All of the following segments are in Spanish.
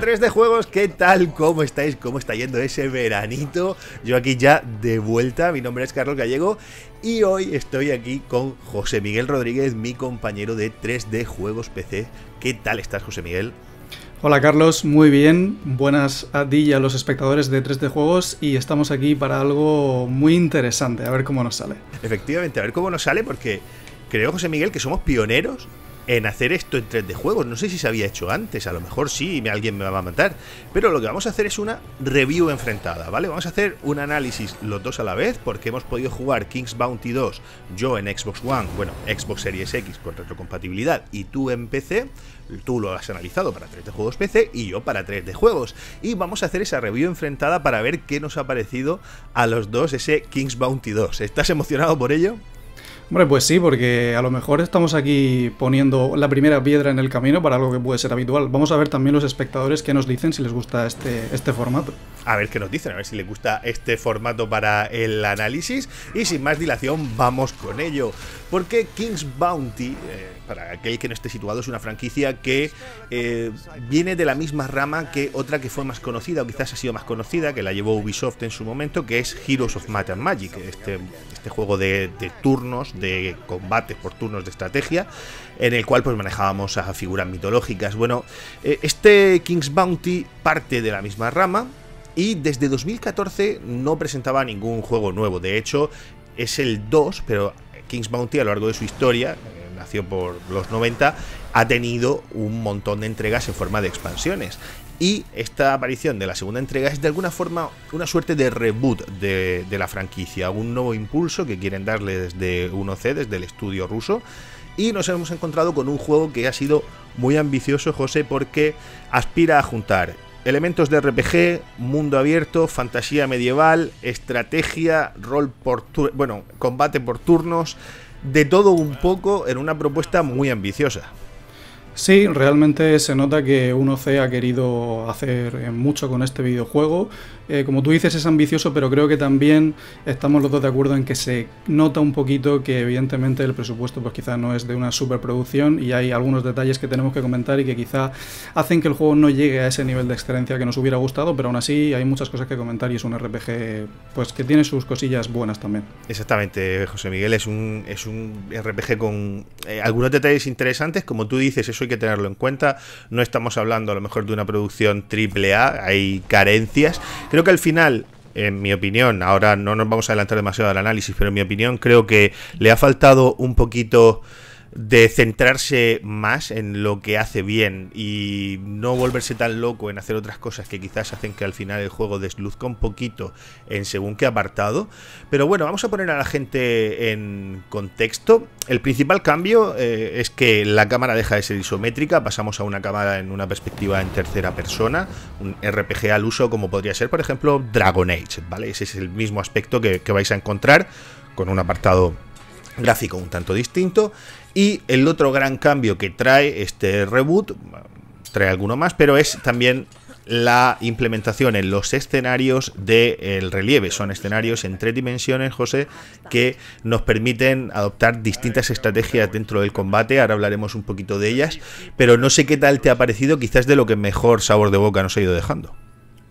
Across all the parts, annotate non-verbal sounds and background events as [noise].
3 3D Juegos, ¿qué tal? ¿Cómo estáis? ¿Cómo está yendo ese veranito? Yo aquí ya de vuelta, mi nombre es Carlos Gallego y hoy estoy aquí con José Miguel Rodríguez, mi compañero de 3D Juegos PC. ¿Qué tal estás, José Miguel? Hola Carlos, muy bien, buenas a ti a los espectadores de 3D Juegos y estamos aquí para algo muy interesante, a ver cómo nos sale. Efectivamente, a ver cómo nos sale porque creo, José Miguel, que somos pioneros en hacer esto en 3D juegos. No sé si se había hecho antes, a lo mejor sí, alguien me va a matar. Pero lo que vamos a hacer es una review enfrentada, ¿vale? Vamos a hacer un análisis los dos a la vez, porque hemos podido jugar King's Bounty 2, yo en Xbox One, bueno, Xbox Series X con retrocompatibilidad, y tú en PC. Tú lo has analizado para 3D juegos PC y yo para 3D juegos. Y vamos a hacer esa review enfrentada para ver qué nos ha parecido a los dos ese King's Bounty 2. ¿Estás emocionado por ello? Hombre, pues sí, porque a lo mejor estamos aquí poniendo la primera piedra en el camino para algo que puede ser habitual. Vamos a ver también los espectadores qué nos dicen si les gusta este, este formato. A ver qué nos dicen, a ver si les gusta este formato para el análisis. Y sin más dilación, vamos con ello. Porque King's Bounty, eh, para aquel que no esté situado, es una franquicia que eh, viene de la misma rama que otra que fue más conocida, o quizás ha sido más conocida, que la llevó Ubisoft en su momento, que es Heroes of Matter and Magic, este este juego de, turnos, de combate por turnos de estrategia, en el cual pues manejábamos a figuras mitológicas. Bueno, eh, este King's Bounty parte de la misma rama. Y desde 2014 no presentaba ningún juego nuevo. De hecho, es el 2, pero King's Bounty a lo largo de su historia, eh, nació por los 90, ha tenido un montón de entregas en forma de expansiones. Y esta aparición de la segunda entrega es de alguna forma una suerte de reboot de, la franquicia, un nuevo impulso que quieren darle desde 1C, desde el estudio ruso. Y nos hemos encontrado con un juego que ha sido muy ambicioso, José, porque aspira a juntar elementos de RPG, mundo abierto, fantasía medieval, estrategia, rol por bueno, combate por turnos, de todo un poco en una propuesta muy ambiciosa. Sí, realmente se nota que 1C ha querido hacer mucho con este videojuego. Eh, como tú dices, es ambicioso, pero creo que también estamos los dos de acuerdo en que se nota un poquito que evidentemente el presupuesto pues quizá no es de una superproducción y hay algunos detalles que tenemos que comentar y que quizá hacen que el juego no llegue a ese nivel de excelencia que nos hubiera gustado, pero aún así hay muchas cosas que comentar y es un RPG pues que tiene sus cosillas buenas también. Exactamente, José Miguel, es un, es un RPG con eh, algunos detalles interesantes, como tú dices, eso hay que tenerlo en cuenta, no estamos hablando a lo mejor de una producción triple A, hay carencias Creo que al final, en mi opinión, ahora no nos vamos a adelantar demasiado al análisis, pero en mi opinión creo que le ha faltado un poquito de centrarse más en lo que hace bien y no volverse tan loco en hacer otras cosas que quizás hacen que al final el juego desluzca un poquito en según qué apartado. Pero bueno, vamos a poner a la gente en contexto. El principal cambio eh, es que la cámara deja de ser isométrica, pasamos a una cámara en una perspectiva en tercera persona, un RPG al uso como podría ser, por ejemplo, Dragon Age, ¿vale? Ese es el mismo aspecto que vais a encontrar con un apartado gráfico un tanto distinto y el otro gran cambio que trae este reboot, trae alguno más, pero es también la implementación en los escenarios del relieve. Son escenarios en tres dimensiones, José, que nos permiten adoptar distintas estrategias dentro del combate. Ahora hablaremos un poquito de ellas, pero no sé qué tal te ha parecido, quizás de lo que mejor sabor de boca nos ha ido dejando.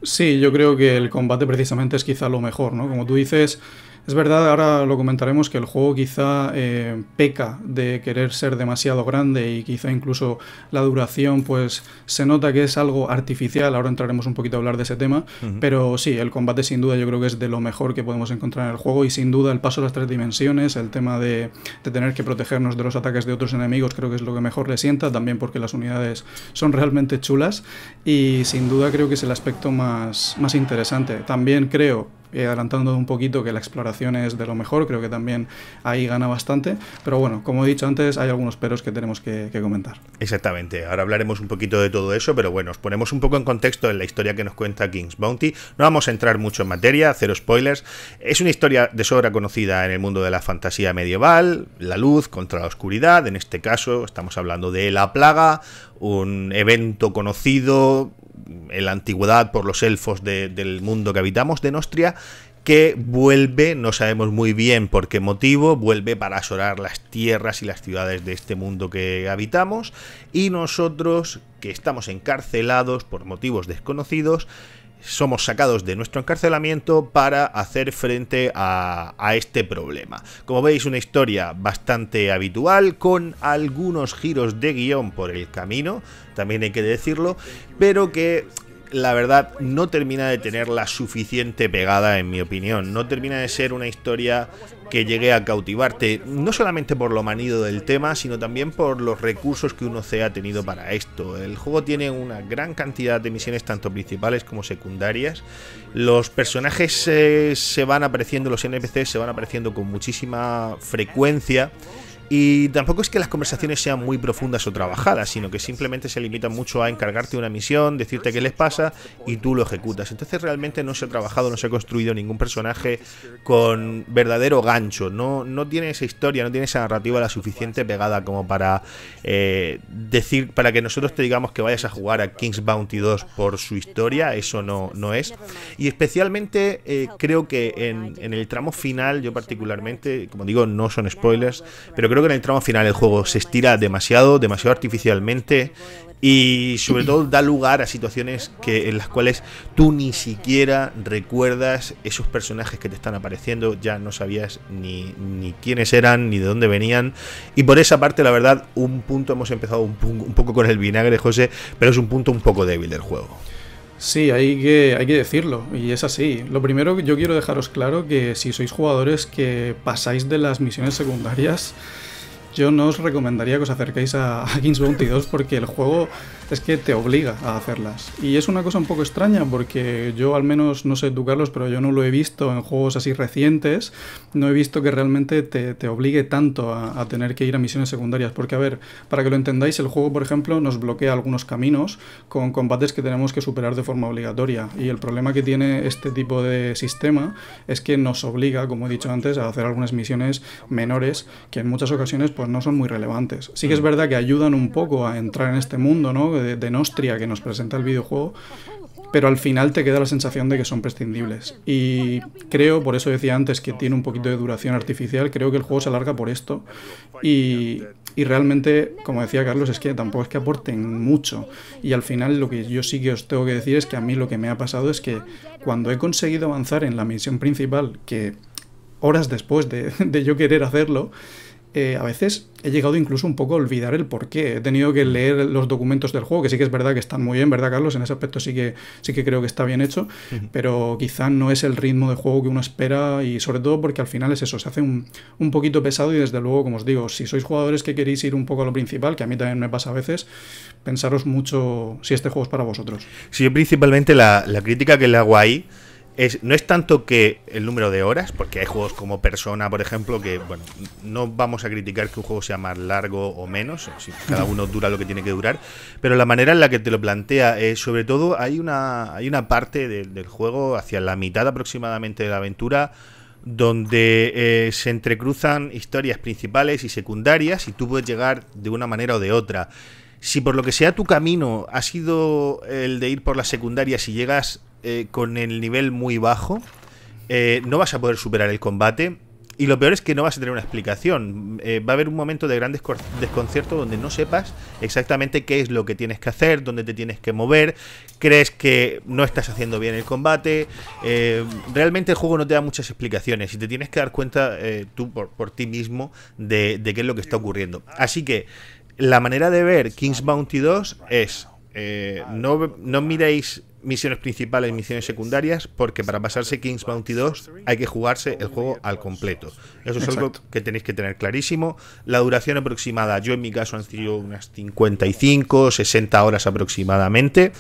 Sí, yo creo que el combate precisamente es quizá lo mejor, ¿no? Como tú dices, es verdad, ahora lo comentaremos, que el juego quizá eh, peca de querer ser demasiado grande y quizá incluso la duración pues se nota que es algo artificial, ahora entraremos un poquito a hablar de ese tema, pero sí, el combate sin duda yo creo que es de lo mejor que podemos encontrar en el juego y sin duda el paso a las tres dimensiones, el tema de, tener que protegernos de los ataques de otros enemigos creo que es lo que mejor le sienta, también porque las unidades son realmente chulas y sin duda creo que es el aspecto más, más interesante. También creo eh, adelantando un poquito que la exploración es de lo mejor, creo que también ahí gana bastante, pero bueno, como he dicho antes, hay algunos peros que tenemos que, que comentar. Exactamente, ahora hablaremos un poquito de todo eso, pero bueno, os ponemos un poco en contexto en la historia que nos cuenta King's Bounty, no vamos a entrar mucho en materia, cero spoilers, es una historia de sobra conocida en el mundo de la fantasía medieval, la luz contra la oscuridad, en este caso estamos hablando de la plaga, un evento conocido en la antigüedad por los elfos del mundo que habitamos, de Nostria, que vuelve, no sabemos muy bien por qué motivo, vuelve para asorar las tierras y las ciudades de este mundo que habitamos, y nosotros, que estamos encarcelados por motivos desconocidos, somos sacados de nuestro encarcelamiento para hacer frente a, este problema. Como veis, una historia bastante habitual, con algunos giros de guión por el camino, también hay que decirlo, pero que la verdad, no termina de tener la suficiente pegada, en mi opinión. No termina de ser una historia que llegue a cautivarte, no solamente por lo manido del tema, sino también por los recursos que uno se ha tenido para esto. El juego tiene una gran cantidad de misiones, tanto principales como secundarias. Los personajes eh, se van apareciendo, los NPCs se van apareciendo con muchísima frecuencia. Y tampoco es que las conversaciones sean muy profundas o trabajadas, sino que simplemente se limitan mucho a encargarte una misión, decirte qué les pasa y tú lo ejecutas. Entonces realmente no se ha trabajado, no se ha construido ningún personaje con verdadero gancho. No, no tiene esa historia, no tiene esa narrativa la suficiente pegada como para eh, decir, para que nosotros te digamos que vayas a jugar a King's Bounty 2 por su historia. Eso no, no es. Y especialmente eh, creo que en, el tramo final, yo particularmente, como digo, no son spoilers, pero creo que en el tramo final el juego se estira demasiado, demasiado artificialmente y sobre todo da lugar a situaciones que, en las cuales tú ni siquiera recuerdas esos personajes que te están apareciendo, ya no sabías ni, ni quiénes eran, ni de dónde venían. Y por esa parte, la verdad, un punto, hemos empezado un, un poco con el vinagre, José, pero es un punto un poco débil del juego. Sí, hay que, hay que decirlo, y es así. Lo primero que yo quiero dejaros claro que si sois jugadores que pasáis de las misiones secundarias, yo no os recomendaría que os acerquéis a, a Kings Bounty 2 porque el juego es que te obliga a hacerlas. Y es una cosa un poco extraña porque yo al menos, no sé educarlos, pero yo no lo he visto en juegos así recientes, no he visto que realmente te, obligue tanto a, a, tener que ir a misiones secundarias. Porque a ver, para que lo entendáis, el juego, por ejemplo, nos bloquea algunos caminos con combates que tenemos que superar de forma obligatoria. Y el problema que tiene este tipo de sistema es que nos obliga, como he dicho antes, a hacer algunas misiones menores que en muchas ocasiones pues no son muy relevantes. Sí que es mm. verdad que ayudan un poco a entrar en este mundo, ¿no? De, Nostria que nos presenta el videojuego, pero al final te queda la sensación de que son prescindibles. Y creo, por eso decía antes que tiene un poquito de duración artificial, creo que el juego se alarga por esto. Y, realmente, como decía Carlos, es que tampoco es que aporten mucho. Y al final lo que yo sí que os tengo que decir es que a mí lo que me ha pasado es que cuando he conseguido avanzar en la misión principal, que horas después de, de yo querer hacerlo, eh, a veces he llegado incluso un poco a olvidar el porqué. He tenido que leer los documentos del juego, que sí que es verdad que están muy bien, ¿verdad, Carlos? En ese aspecto sí que, sí que creo que está bien hecho, pero quizá no es el ritmo de juego que uno espera y sobre todo porque al final es eso, se hace un, un poquito pesado y desde luego, como os digo, si sois jugadores que queréis ir un poco a lo principal, que a mí también me pasa a veces, pensaros mucho si este juego es para vosotros. Sí, principalmente la, la crítica que le hago ahí no es tanto que el número de horas, porque hay juegos como Persona, por ejemplo, que, bueno, no vamos a criticar que un juego sea más largo o menos, eh, si cada uno dura lo que tiene que durar, pero la manera en la que te lo plantea, es, sobre todo, hay una, hay una parte del juego, hacia la mitad aproximadamente de la aventura, donde eh, se entrecruzan historias principales y secundarias y tú puedes llegar de una manera o de otra. Si por lo que sea tu camino ha sido el de ir por las secundarias y llegas eh, con el nivel muy bajo, eh, no vas a poder superar el combate. Y lo peor es que no vas a tener una explicación. Eh, va a haber un momento de gran desconcierto donde no sepas exactamente qué es lo que tienes que hacer, dónde te tienes que mover, crees que no estás haciendo bien el combate. realmente el juego no te da muchas explicaciones y te tienes que dar cuenta tú por, ti mismo de, qué es lo que está ocurriendo. Así que la manera de ver King's Bounty 2 es... no, no miréis misiones principales misiones secundarias, porque para pasarse King's Bounty 2 hay que jugarse el juego al completo. Eso es algo que tenéis que tener clarísimo. La duración aproximada, yo en mi caso han sido unas 55, 60 horas aproximadamente.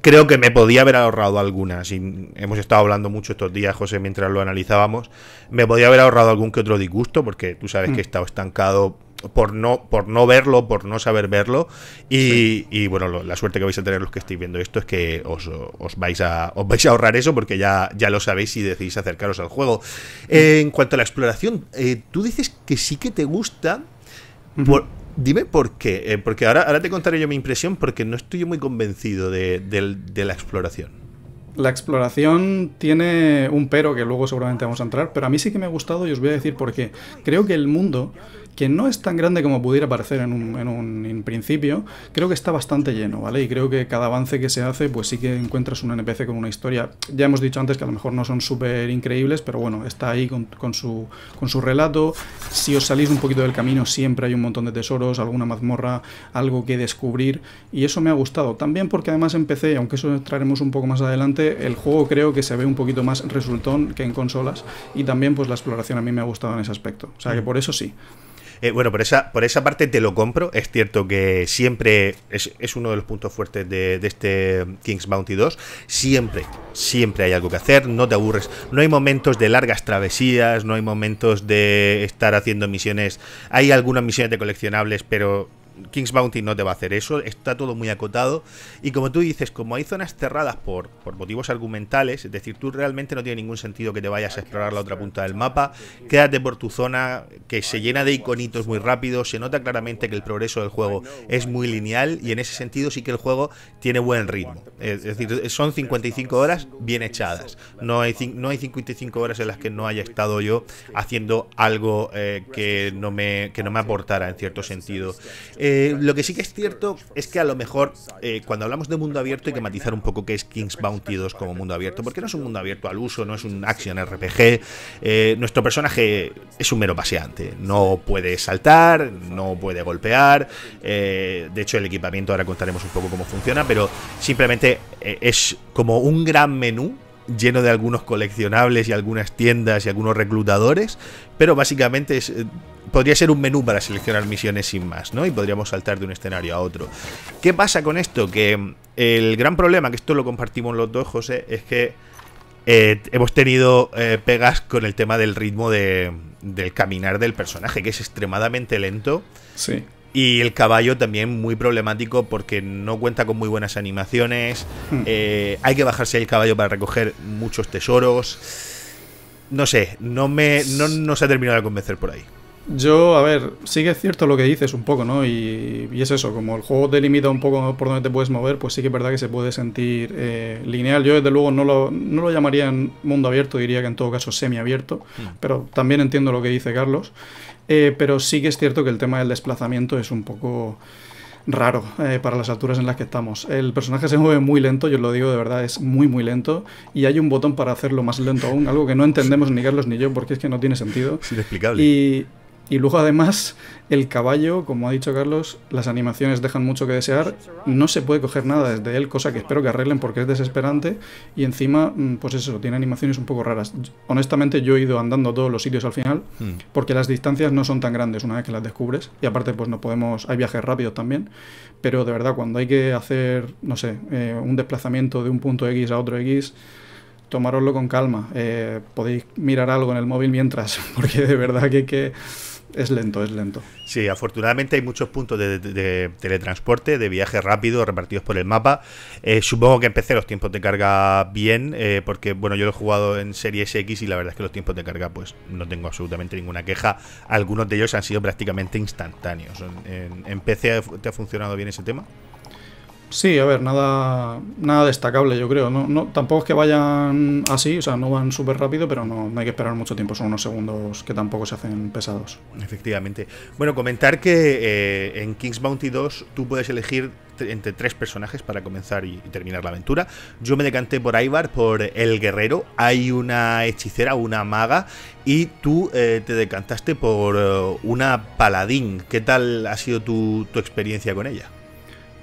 Creo que me podía haber ahorrado algunas, y hemos estado hablando mucho estos días, José, mientras lo analizábamos. Me podía haber ahorrado algún que otro disgusto, porque tú sabes que he mm. estado estancado por no, por no verlo, por no saber verlo. Y, bueno, la suerte que vais a tener los que estéis viendo esto es que os, vais, a, vais a ahorrar eso porque ya, ya lo sabéis y decidís acercaros al juego. en cuanto a la exploración, eh, tú dices que sí que te gusta. dime por qué, eh, porque ahora, ahora te contaré yo mi impresión porque no estoy muy convencido de, de la exploración la exploración tiene un pero que luego seguramente vamos a entrar, pero a mí sí que me ha gustado y os voy a decir por qué. Creo que el mundo que no es tan grande como pudiera parecer en un, principio, creo que está bastante lleno, ¿vale? Y creo que cada avance que se hace, pues sí que encuentras un NPC con una historia. Ya hemos dicho antes que a lo mejor no son súper increíbles, pero bueno, está ahí con, su, con su relato. Si os salís un poquito del camino, siempre hay un montón de tesoros, alguna mazmorra, algo que descubrir, y eso me ha gustado. También porque además empecé, aunque eso entraremos un poco más adelante, el juego creo que se ve un poquito más resultón que en consolas, y también pues la exploración a mí me ha gustado en ese aspecto. O sea que mm. por eso sí. Eh, bueno, por esa, por esa parte te lo compro. Es cierto que siempre es, uno de los puntos fuertes de, de, este King's Bounty 2. Siempre, siempre hay algo que hacer, no te aburres. No hay momentos de largas travesías, no hay momentos de estar haciendo misiones. Hay algunas misiones de coleccionables, pero King's Bounty no te va a hacer eso, está todo muy acotado. Y como tú dices, como hay zonas cerradas por, por motivos argumentales, es decir, tú realmente no tiene ningún sentido que te vayas a explorar la otra punta del mapa, quédate por tu zona que se llena de iconitos muy rápido, se nota claramente que el progreso del juego es muy lineal y en ese sentido sí que el juego tiene buen ritmo. Es decir, son 55 horas bien echadas, no hay, no hay 55 horas en las que no haya estado yo haciendo algo eh, que, no me, que no me aportara en cierto sentido. Eh, lo que sí que es cierto es que a lo mejor eh, cuando hablamos de mundo abierto hay que matizar un poco qué es King's Bounty 2 como mundo abierto, porque no es un mundo abierto al uso, no es un action RPG. Eh, nuestro personaje es un mero paseante, no puede saltar, no puede golpear. de hecho, el equipamiento ahora contaremos un poco cómo funciona, pero simplemente es como un gran menú lleno de algunos coleccionables y algunas tiendas y algunos reclutadores, pero básicamente es podría ser un menú para seleccionar misiones sin más, ¿no? Y podríamos saltar de un escenario a otro. ¿Qué pasa con esto? Que el gran problema, que esto lo compartimos los dos, José, es que eh, hemos tenido eh, pegas con el tema del ritmo de, del caminar del personaje, que es extremadamente lento. Sí. Y el caballo también muy problemático porque no cuenta con muy buenas animaciones. Hmm. Eh, hay que bajarse el caballo para recoger muchos tesoros. No sé, no, me, no nos ha terminado de convencer por ahí. Yo, a ver, sí que es cierto lo que dices un poco, ¿no? Y, es eso, como el juego te limita un poco por donde te puedes mover, pues sí que es verdad que se puede sentir eh, lineal. Yo, desde luego, no lo, no lo llamaría en mundo abierto, diría que en todo caso semiabierto, mm. pero también entiendo lo que dice Carlos. Eh, pero sí que es cierto que el tema del desplazamiento es un poco raro eh, para las alturas en las que estamos. El personaje se mueve muy lento, yo lo digo de verdad, es muy muy lento y hay un botón para hacerlo más lento aún, algo que no entendemos ni Carlos ni yo porque es que no tiene sentido. Es inexplicable. Y y luego además el caballo, como ha dicho Carlos, las animaciones dejan mucho que desear. No se puede coger nada desde él, cosa que espero que arreglen porque es desesperante. Y encima, mm, pues eso, tiene animaciones un poco raras. Honestamente yo he ido andando todos los sitios al final mm. porque las distancias no son tan grandes una vez que las descubres. Y aparte pues no podemos, hay viajes rápidos también. Pero de verdad cuando hay que hacer, no sé, eh, un desplazamiento de un punto X a otro X Tomaroslo con calma. Eh, podéis mirar algo en el móvil mientras, [laughs] porque de verdad que, que es lento, es lento. Sí, afortunadamente hay muchos puntos de, teletransporte, de viaje rápido, repartidos por el mapa. Eh, supongo que empecé los tiempos de carga bien, eh, porque bueno, yo lo he jugado en Series X y la verdad es que los tiempos de carga, pues no tengo absolutamente ninguna queja. Algunos de ellos han sido prácticamente instantáneos. en PC te ha funcionado bien ese tema? Sí, a ver, nada, nada destacable, yo creo. No, no, tampoco es que vayan así, o sea, no van súper rápido, pero no, hay que esperar mucho tiempo, son unos segundos que tampoco se hacen pesados. Efectivamente. Bueno, comentar que eh, en King's Bounty 2 tú puedes elegir entre tres personajes para comenzar y, terminar la aventura. Yo me decanté por Ivar, por el guerrero. Hay una hechicera, una maga, y tú eh, te decantaste por eh, una paladín. ¿Qué tal ha sido tu experiencia con ella?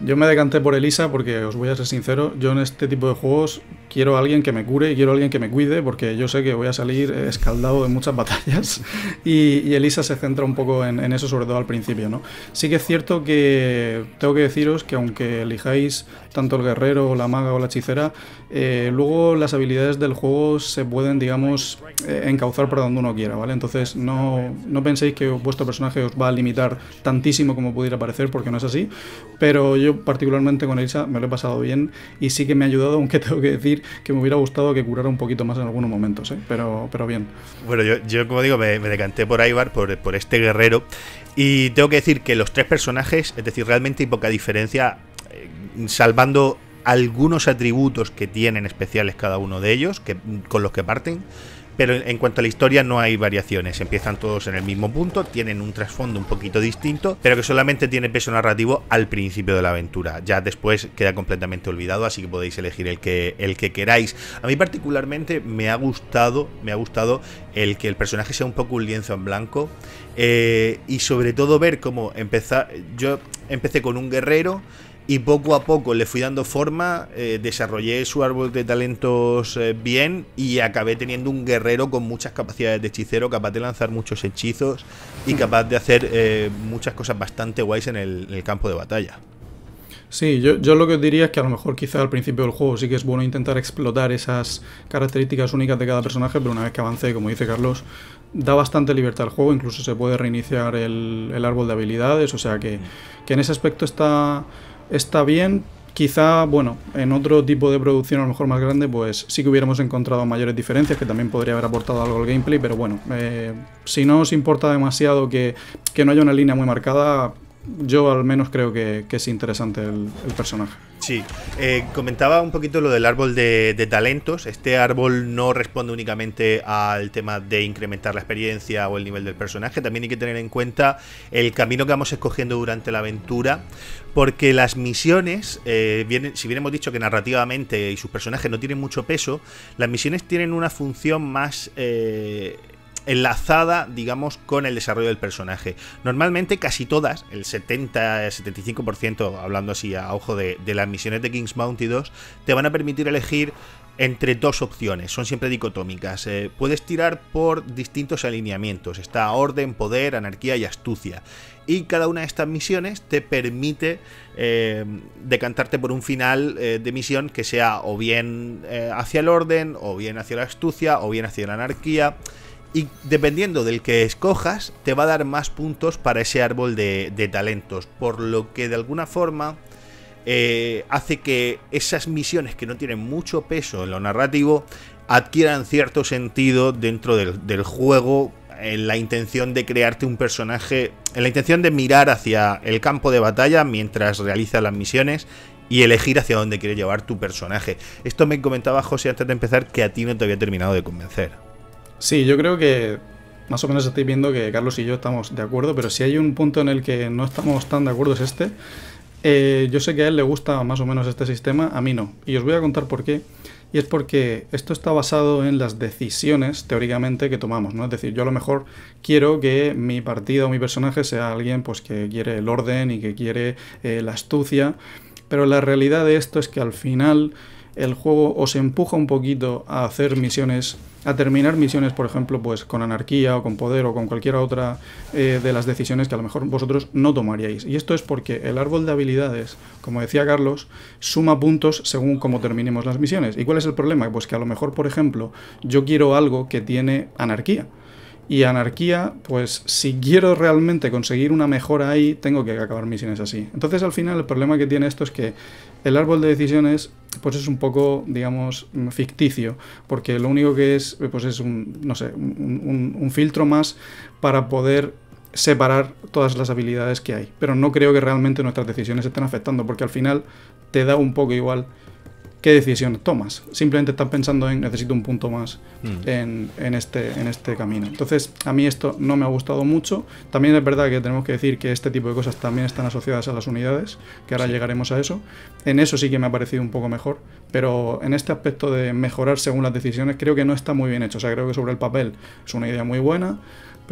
Yo me decanté por Elisa porque os voy a ser sincero, yo en este tipo de juegos quiero a alguien que me cure y quiero a alguien que me cuide porque yo sé que voy a salir escaldado de muchas [laughs] batallas y, Elisa se centra un poco en, eso sobre todo al principio. ¿no? Sí que es cierto que tengo que deciros que aunque elijáis tanto el guerrero, la maga o la hechicera, eh, luego las habilidades del juego se pueden digamos eh, encauzar para donde uno quiera, ¿vale? Entonces no, no penséis que vuestro personaje os va a limitar tantísimo como pudiera parecer porque no es así, pero yo particularmente con Elisa me lo he pasado bien y sí que me ha ayudado, [laughs] aunque tengo que decir que me hubiera gustado que curara un poquito más en algunos momentos, ¿eh? pero, pero bien. Bueno, yo, como digo, me, decanté por Ibar, por, este guerrero, y tengo que decir que los tres personajes, es decir, realmente hay poca diferencia, eh, salvando algunos atributos que tienen especiales cada uno de ellos, que, con los que parten, pero en cuanto a la historia no hay variaciones, empiezan todos en el mismo punto, tienen un trasfondo un poquito distinto, pero que solamente tiene peso narrativo al principio de la aventura, ya después queda completamente olvidado, así que podéis elegir el que, el que queráis. A mí particularmente me ha gustado, me ha gustado el que el personaje sea un poco un lienzo en blanco eh, y sobre todo ver cómo empezar, yo empecé con un guerrero, y poco a poco le fui dando forma, eh, desarrollé su árbol de talentos eh, bien y acabé teniendo un guerrero con muchas capacidades de hechicero, capaz de lanzar muchos hechizos y capaz de hacer eh, muchas cosas bastante guays en el, campo de batalla. Sí, yo, lo que diría es que a lo mejor quizá al principio del juego sí que es bueno intentar explotar esas características únicas de cada personaje, pero una vez que avance, como dice Carlos, da bastante libertad al juego, incluso se puede reiniciar el, árbol de habilidades, o sea que, que en ese aspecto está está bien. Quizá, bueno, en otro tipo de producción a lo mejor más grande, pues sí que hubiéramos encontrado mayores diferencias, que también podría haber aportado algo al gameplay, pero bueno, eh, si no os importa demasiado que, que no haya una línea muy marcada, yo al menos creo que, es interesante el, personaje. Sí, eh, comentaba un poquito lo del árbol de, talentos. Este árbol no responde únicamente al tema de incrementar la experiencia o el nivel del personaje, también hay que tener en cuenta el camino que vamos escogiendo durante la aventura, porque las misiones, eh, si bien hemos dicho que narrativamente y sus personajes no tienen mucho peso, las misiones tienen una función más... Eh, enlazada, digamos, con el desarrollo del personaje. Normalmente casi todas, el 70-75%, hablando así a ojo de, las misiones de Kings 2, te van a permitir elegir entre dos opciones, son siempre dicotómicas. Eh, puedes tirar por distintos alineamientos, está orden, poder, anarquía y astucia. Y cada una de estas misiones te permite eh, decantarte por un final eh, de misión que sea o bien hacia el orden, o bien hacia la astucia, o bien hacia la anarquía. Y dependiendo del que escojas, te va a dar más puntos para ese árbol de, talentos. Por lo que de alguna forma eh, hace que esas misiones que no tienen mucho peso en lo narrativo adquieran cierto sentido dentro del, juego en la intención de crearte un personaje, en la intención de mirar hacia el campo de batalla mientras realizas las misiones y elegir hacia dónde quiere llevar tu personaje. Esto me comentaba José antes de empezar que a ti no te había terminado de convencer. Sí, yo creo que más o menos estáis viendo que Carlos y yo estamos de acuerdo, pero si hay un punto en el que no estamos tan de acuerdo es este. Eh, yo sé que a él le gusta más o menos este sistema, a mí no. Y os voy a contar por qué. Y es porque esto está basado en las decisiones, teóricamente, que tomamos, ¿no? Es decir, yo a lo mejor quiero que mi partido o mi personaje sea alguien pues, que quiere el orden y que quiere eh, la astucia. Pero la realidad de esto es que al final el juego os empuja un poquito a hacer misiones, a terminar misiones, por ejemplo, pues con anarquía o con poder o con cualquier otra eh, de las decisiones que a lo mejor vosotros no tomaríais. Y esto es porque el árbol de habilidades, como decía Carlos, suma puntos según cómo terminemos las misiones. ¿Y cuál es el problema? Pues que a lo mejor, por ejemplo, yo quiero algo que tiene anarquía. Y anarquía, pues si quiero realmente conseguir una mejora ahí, tengo que acabar misiones así. Entonces al final el problema que tiene esto es que el árbol de decisiones pues es un poco, digamos, mm, ficticio, porque lo único que es, eh, pues es un, no sé, un, un filtro más para poder separar todas las habilidades que hay. Pero no creo que realmente nuestras decisiones estén afectando, porque al final te da un poco igual ¿qué decisión tomas? Simplemente estás pensando en necesito un punto más mm. en, este, en este camino. Entonces, a mí esto no me ha gustado mucho. También es verdad que tenemos que decir que este tipo de cosas también están asociadas a las unidades, que ahora llegaremos a eso. En eso sí que me ha parecido un poco mejor, pero en este aspecto de mejorar según las decisiones creo que no está muy bien hecho. O sea, creo que sobre el papel es una idea muy buena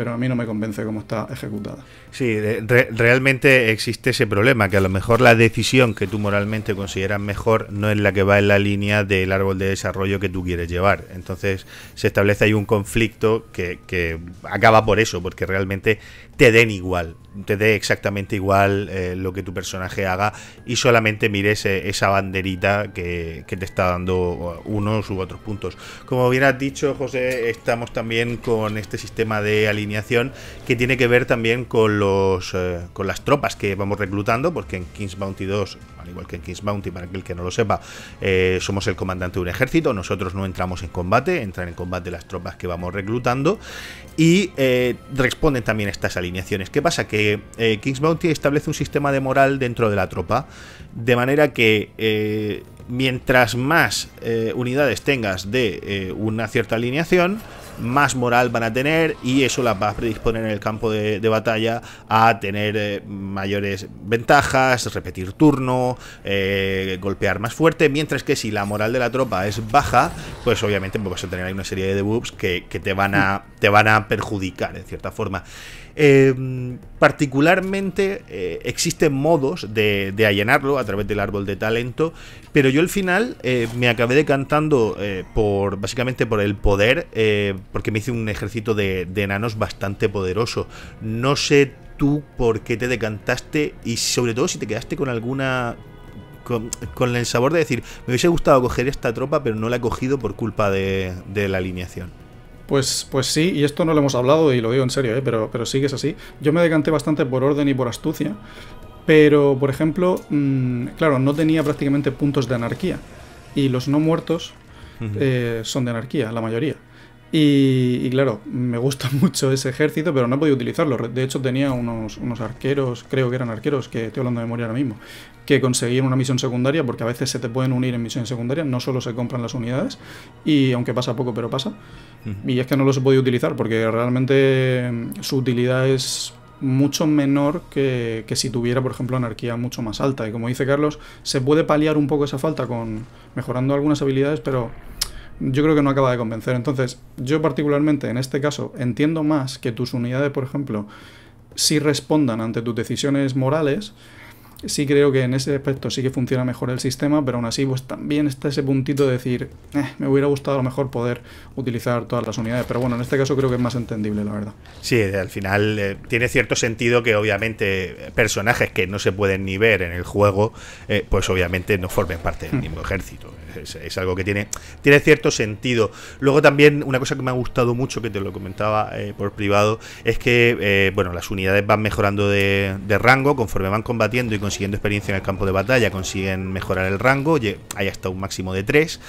pero a mí no me convence cómo está ejecutada. Sí, realmente existe ese problema, que a lo mejor la decisión que tú moralmente consideras mejor no es la que va en la línea del árbol de desarrollo que tú quieres llevar. Entonces se establece ahí un conflicto que, que acaba por eso, porque realmente te den igual, te dé exactamente igual eh, lo que tu personaje haga y solamente mires eh, esa banderita que, te está dando uh, unos u otros puntos. Como bien has dicho, José, estamos también con este sistema de alineación que tiene que ver también con, los, eh, con las tropas que vamos reclutando, porque en Kings Bounty 2 al igual que en King's Bounty, para aquel que no lo sepa, eh, somos el comandante de un ejército, nosotros no entramos en combate, entran en combate las tropas que vamos reclutando y eh, responden también a estas alineaciones. ¿Qué pasa? Que eh, King's Bounty establece un sistema de moral dentro de la tropa, de manera que mientras más unidades tengas de una cierta alineación, más moral van a tener y eso las va a predisponer en el campo de, batalla a tener eh, mayores ventajas, repetir turno, eh, golpear más fuerte, mientras que si la moral de la tropa es baja, pues obviamente pues vas a tener ahí una serie de debuffs que, que te, van a, te van a perjudicar en cierta forma. Em, particularmente eh, existen modos de, de, allanarlo a través del árbol de talento, pero yo al final eh, me acabé decantando eh, por básicamente por el poder, porque me hice un ejército de, enanos bastante poderoso. No sé tú por qué te decantaste y sobre todo si te quedaste con alguna con, el sabor de decir, me hubiese gustado coger esta tropa, pero no la he cogido por culpa de la alineación. Pues, pues sí, y esto no lo hemos hablado y lo digo en serio, ¿eh? pero, pero sí que es así. Yo me decanté bastante por orden y por astucia, pero por ejemplo, mm, claro, no tenía prácticamente puntos de anarquía. Y los no muertos eh, son de anarquía, la mayoría. Y, claro, me gusta [laughs] mucho ese ejército, pero no he podido utilizarlo. De hecho, tenía unos, unos arqueros, creo que eran arqueros, que estoy hablando de memoria ahora mismo, que conseguían una misión secundaria, porque a veces se te pueden unir en misiones secundarias, no solo se compran las unidades, y aunque pasa poco, pero pasa. Y es que no lo se puede utilizar porque realmente mm, su utilidad es mucho menor que, que, si tuviera, por ejemplo, anarquía mucho más alta. Y como dice Carlos, se puede paliar un poco esa falta con mejorando algunas habilidades, pero yo creo que no acaba de convencer. Entonces, yo particularmente en este caso entiendo más que tus unidades, por ejemplo, si respondan ante tus decisiones morales, sí creo que en ese aspecto sí que funciona mejor el sistema, pero aún así pues también está ese puntito de decir, eh, me hubiera gustado a lo mejor poder utilizar todas las unidades, pero bueno, en este caso creo que es más entendible, la verdad. Sí, eh, al final eh, tiene cierto sentido que obviamente personajes que no se pueden ni ver en el juego, pues obviamente no formen parte del hmm. mismo ejército es, algo que tiene, tiene cierto sentido. Luego también una cosa que me ha gustado mucho, que te lo comentaba eh, por privado, es que eh, bueno, las unidades van mejorando de, rango conforme van combatiendo y consiguiendo experiencia en el campo de batalla, consiguen mejorar el rango, hay hasta un máximo de 3,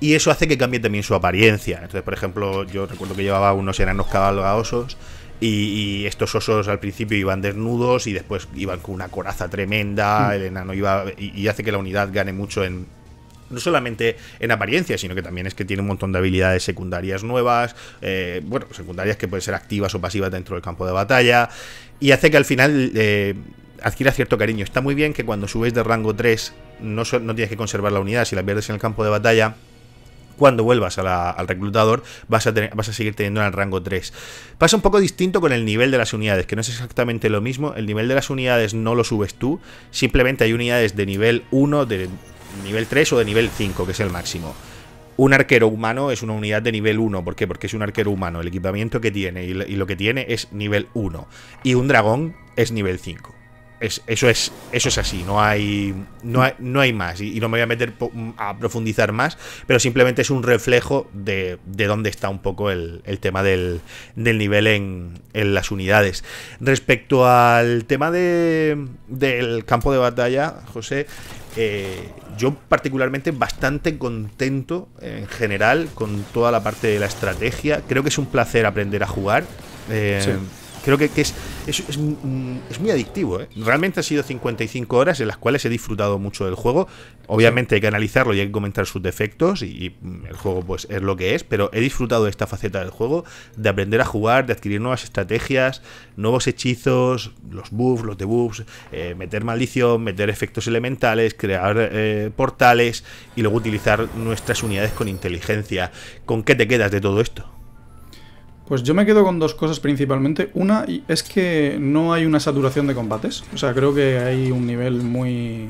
y eso hace que cambie también su apariencia. Entonces, por ejemplo, yo recuerdo que llevaba unos enanos cabalgaosos y, estos osos al principio iban desnudos y después iban con una coraza tremenda, mm. el enano iba y, hace que la unidad gane mucho en, no solamente en apariencia, sino que también es que tiene un montón de habilidades secundarias nuevas, eh, bueno, secundarias que pueden ser activas o pasivas dentro del campo de batalla, y hace que al final eh, adquiera cierto cariño. Está muy bien que cuando subes de rango 3 no, no tienes que conservar la unidad, si la pierdes en el campo de batalla, cuando vuelvas al reclutador vas a, vas a seguir teniendo en el rango 3. Pasa un poco distinto con el nivel de las unidades, que no es exactamente lo mismo. El nivel de las unidades no lo subes tú, simplemente hay unidades de nivel 1, de nivel 3 o de nivel 5, que es el máximo. Un arquero humano es una unidad de nivel 1. ¿Por qué? Porque es un arquero humano. El equipamiento que tiene y lo que tiene es nivel 1. Y un dragón es nivel 5 eso, es, eso es así, no hay, no más. Y, no me voy a meter a profundizar más, pero simplemente es un reflejo de, dónde está un poco el, tema del, del nivel en, en, las unidades. Respecto al tema de, del campo de batalla, José, eh, yo particularmente bastante contento en general con toda la parte de la estrategia. Creo que es un placer aprender a jugar. Eh, Creo que, es, es, muy adictivo. ¿eh? Realmente han sido 55 horas en las cuales he disfrutado mucho del juego. Obviamente hay que analizarlo y hay que comentar sus defectos y, el juego pues es lo que es, pero he disfrutado de esta faceta del juego, de aprender a jugar, de adquirir nuevas estrategias, nuevos hechizos, los buffs, los debuffs, eh, meter maldición, meter efectos elementales, crear eh, portales y luego utilizar nuestras unidades con inteligencia. ¿Con qué te quedas de todo esto? Pues yo me quedo con dos cosas principalmente. Una es que no hay una saturación de combates. O sea, creo que hay un nivel muy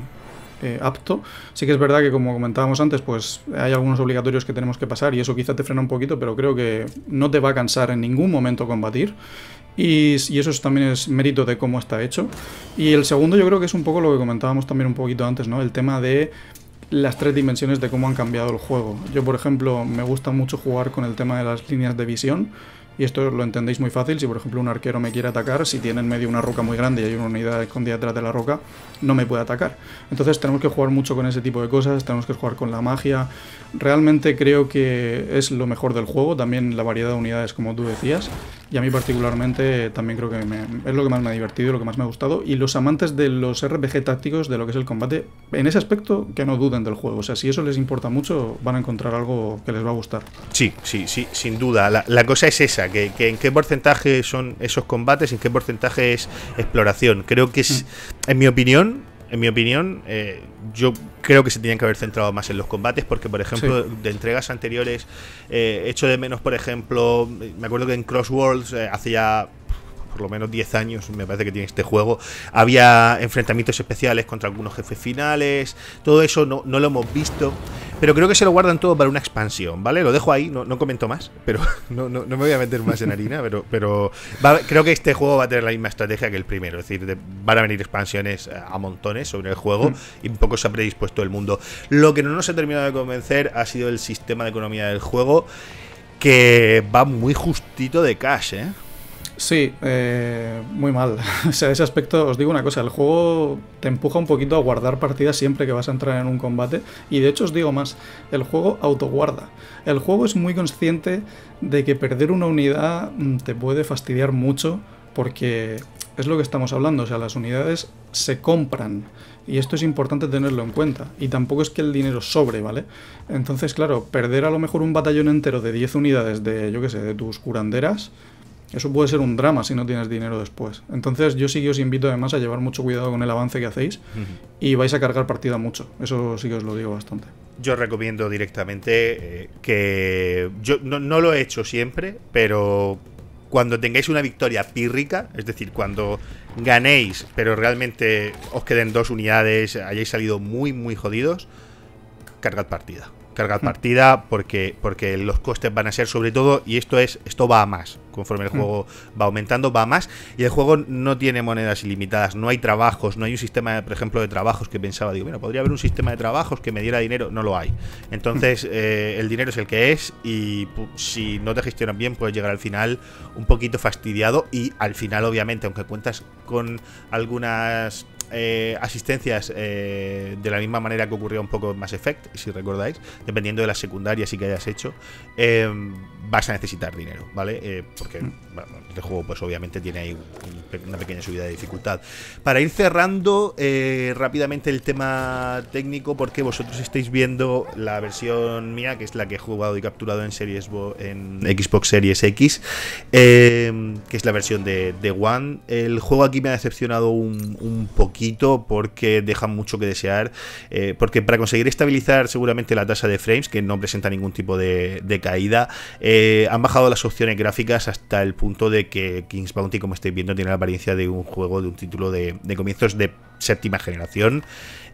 eh, apto. Sí que es verdad que como comentábamos antes, pues hay algunos obligatorios que tenemos que pasar y eso quizá te frena un poquito, pero creo que no te va a cansar en ningún momento combatir. y, eso también es mérito de cómo está hecho. Y el segundo yo creo que es un poco lo que comentábamos también un poquito antes, ¿no? El tema de las tres dimensiones de cómo han cambiado el juego. Yo, por ejemplo, me gusta mucho jugar con el tema de las líneas de visión y esto lo entendéis muy fácil, si por ejemplo un arquero me quiere atacar, si tiene en medio una roca muy grande y hay una unidad escondida detrás de la roca, no me puede atacar. Entonces tenemos que jugar mucho con ese tipo de cosas, tenemos que jugar con la magia. Realmente creo que es lo mejor del juego, también la variedad de unidades como tú decías. Y a mí particularmente también creo que es lo que más me ha divertido, lo que más me ha gustado. Y los amantes de los RPG tácticos, de lo que es el combate, en ese aspecto que no duden del juego. O sea, si eso les importa mucho, van a encontrar algo que les va a gustar. Sí, sí, sí, sin duda. la cosa es esa que, en qué porcentaje son esos combates y en qué porcentaje es exploración. Creo que es, mm. en mi opinión, en mi opinión, eh, yo creo que se tenían que haber centrado más en los combates, porque, por ejemplo, de entregas anteriores, eh, echo de menos, por ejemplo, me acuerdo que en Cross Worlds, eh, hacía por lo menos 10 años, me parece que tiene este juego. Había enfrentamientos especiales contra algunos jefes finales, todo eso no, lo hemos visto, pero creo que se lo guardan todo para una expansión, ¿vale? Lo dejo ahí, no, no comento más, pero [laughs] no, me voy a meter más en harina, pero, pero creo que este juego va a tener la misma estrategia que el primero, es decir, van a venir expansiones eh, a montones sobre el juego mm. y un poco se ha predispuesto el mundo. Lo que no nos ha terminado de convencer ha sido el sistema de economía del juego que va muy justito de cash, ¿eh? Sí, eh, muy mal. [laughs] o sea, ese aspecto, os digo una cosa, el juego te empuja un poquito a guardar partidas siempre que vas a entrar en un combate. Y de hecho os digo más, el juego autoguarda. El juego es muy consciente de que perder una unidad mm, te puede fastidiar mucho porque es lo que estamos hablando, o sea, las unidades se compran y esto es importante tenerlo en cuenta y tampoco es que el dinero sobre, ¿vale? Entonces, claro, perder a lo mejor un batallón entero de 10 unidades de, yo qué sé, de tus curanderas, eso puede ser un drama si no tienes dinero después. Entonces yo sí que os invito además a llevar mucho cuidado con el avance que hacéis y vais a cargar partida mucho. Eso sí que os lo digo bastante. Yo recomiendo directamente eh, que... Yo no, no lo he hecho siempre, pero cuando tengáis una victoria pírrica, es decir, cuando ganéis, pero realmente os queden dos unidades, hayáis salido muy, muy jodidos, cargad partida. Cargad hmm. partida porque, porque los costes van a ser sobre todo, y esto es, esto va a más. Conforme el mm. juego va aumentando, va más. Y el juego no tiene monedas ilimitadas, no hay trabajos, no hay un sistema, por ejemplo, de trabajos que pensaba, digo, bueno, podría haber un sistema de trabajos que me diera dinero, no lo hay. Entonces, mm. eh, el dinero es el que es y si no te gestionan bien, puedes llegar al final un poquito fastidiado y al final, obviamente, aunque cuentas con algunas eh, asistencias eh, de la misma manera que ocurrió un poco más Mass Effect, si recordáis, dependiendo de las secundarias y que hayas hecho, em, vas a necesitar dinero, ¿vale? Eh, porque mm. el este juego, pues obviamente, tiene ahí una pequeña subida de dificultad. Para ir cerrando rápidamente el tema técnico, porque vosotros estáis viendo la versión mía, que es la que he jugado y capturado en, series en Xbox Series X, em, que es la versión de, de One. El juego aquí me ha decepcionado un poquito porque deja mucho que desear, eh, porque para conseguir estabilizar seguramente la tasa de frames, que no presenta ningún tipo de, caída, eh, han bajado las opciones gráficas hasta el punto de que King's Bounty, como estáis viendo, tiene la apariencia de un juego, de un título de, comienzos de séptima generación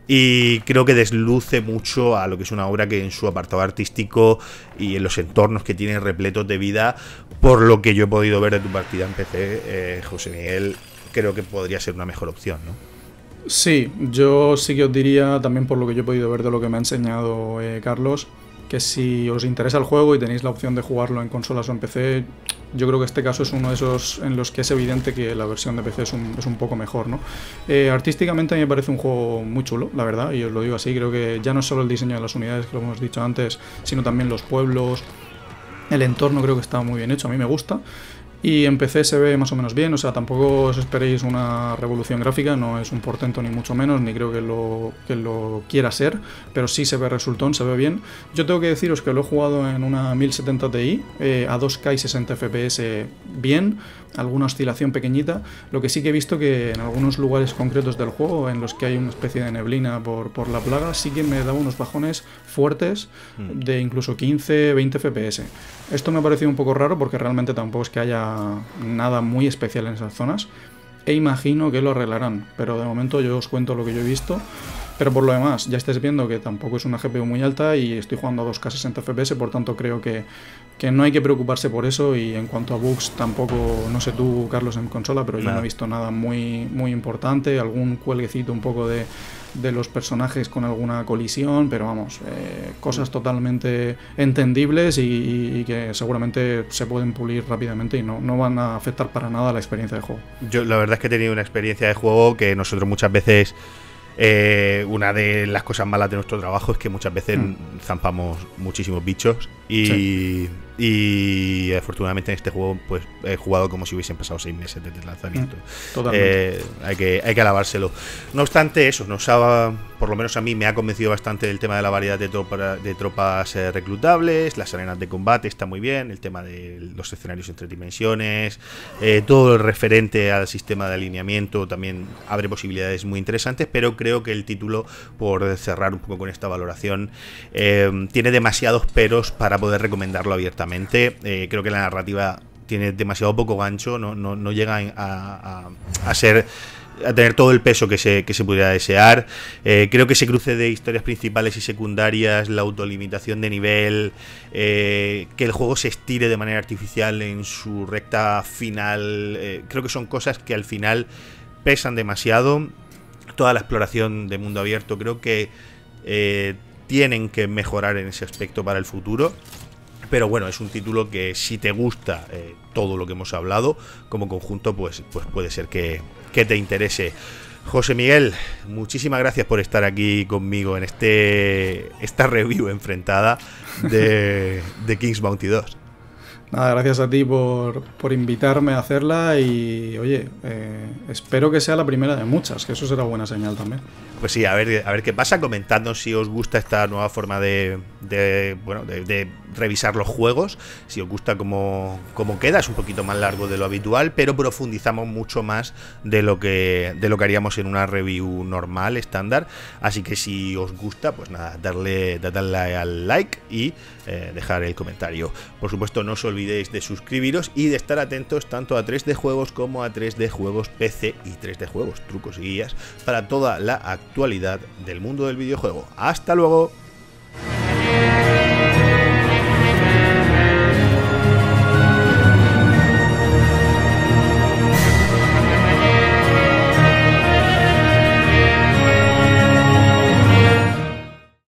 y creo que desluce mucho a lo que es una obra que en su apartado artístico y en los entornos que tiene repletos de vida, por lo que yo he podido ver de tu partida en PC, eh, José Miguel, creo que podría ser una mejor opción, ¿no? Sí, yo sí que os diría, también por lo que yo he podido ver de lo que me ha enseñado eh, Carlos, que si os interesa el juego y tenéis la opción de jugarlo en consolas o en PC, yo creo que este caso es uno de esos en los que es evidente que la versión de PC es un, poco mejor, ¿no? Eh, artísticamente a mí me parece un juego muy chulo, la verdad, y os lo digo así, creo que ya no solo el diseño de las unidades, que lo hemos dicho antes, sino también los pueblos, el entorno creo que está muy bien hecho, a mí me gusta. Y en PC se ve más o menos bien, o sea, tampoco os esperéis una revolución gráfica, no es un portento ni mucho menos, ni creo que lo, lo quiera ser, pero sí se ve resultón, se ve bien. Yo tengo que deciros que lo he jugado en una 1070 Ti eh, a 2K y 60 FPS bien, alguna oscilación pequeñita. Lo que sí que he visto que en algunos lugares concretos del juego, en los que hay una especie de neblina por, por la plaga, sí que me da unos bajones fuertes mm. de incluso 15, 20 FPS. Esto me ha parecido un poco raro porque realmente tampoco es que haya nada muy especial en esas zonas. E imagino que lo arreglarán, pero de momento yo os cuento lo que yo he visto pero por lo demás, ya estés viendo que tampoco es una GPU muy alta y estoy jugando a 2K 60 FPS, por tanto creo que, no hay que preocuparse por eso y en cuanto a bugs tampoco, no sé tú Carlos en consola, pero yo no he visto nada muy, muy importante, algún cuelguecito un poco de, los personajes con alguna colisión, pero vamos, eh, cosas mm. totalmente entendibles y, que seguramente se pueden pulir rápidamente y no, no van a afectar para nada la experiencia de juego. Yo la verdad es que he tenido una experiencia de juego que nosotros muchas veces... Eh, una de las cosas malas de nuestro trabajo es que muchas veces mm. zampamos muchísimos bichos y, afortunadamente en este juego pues he jugado como si hubiesen pasado seis meses desde el lanzamiento. Mm, eh, hay, que, hay que alabárselo. No obstante, eso nos ha, por lo menos a mí me ha convencido bastante el tema de la variedad de, de tropas eh, reclutables, las arenas de combate está muy bien, el tema de los escenarios entre dimensiones, eh, todo el referente al sistema de alineamiento también abre posibilidades muy interesantes, pero creo que el título, por cerrar un poco con esta valoración, tiene demasiados peros para poder recomendarlo abiertamente. Eh, creo que la narrativa tiene demasiado poco gancho, no, no, llega a, a, a ser a tener todo el peso que se, pudiera desear. Eh, creo que ese cruce de historias principales y secundarias, la autolimitación de nivel, eh, que el juego se estire de manera artificial en su recta final, creo que son cosas que al final pesan demasiado. Toda la exploración de mundo abierto, creo que tienen que mejorar en ese aspecto para el futuro. Pero bueno, es un título que si te gusta eh, todo lo que hemos hablado como conjunto, pues, pues puede ser que, te interese. José Miguel, muchísimas gracias por estar aquí conmigo en este esta review enfrentada de, de Kings Bounty 2. Nada, gracias a ti por, invitarme a hacerla y oye, eh, espero que sea la primera de muchas, que eso será buena señal también. Pues sí, a ver, a ver qué pasa, comentando si os gusta esta nueva forma de, de bueno, de revisar los juegos, si os gusta como queda, es un poquito más largo de lo habitual, pero profundizamos mucho más de lo que, lo que haríamos en una review normal, estándar, así que si os gusta, pues nada, darle, al like y eh, dejar el comentario. Por supuesto, no os olvidéis de suscribiros y de estar atentos tanto a 3D Juegos como a 3D Juegos PC y 3D Juegos, trucos y guías para toda la actualidad del mundo del videojuego. ¡Hasta luego!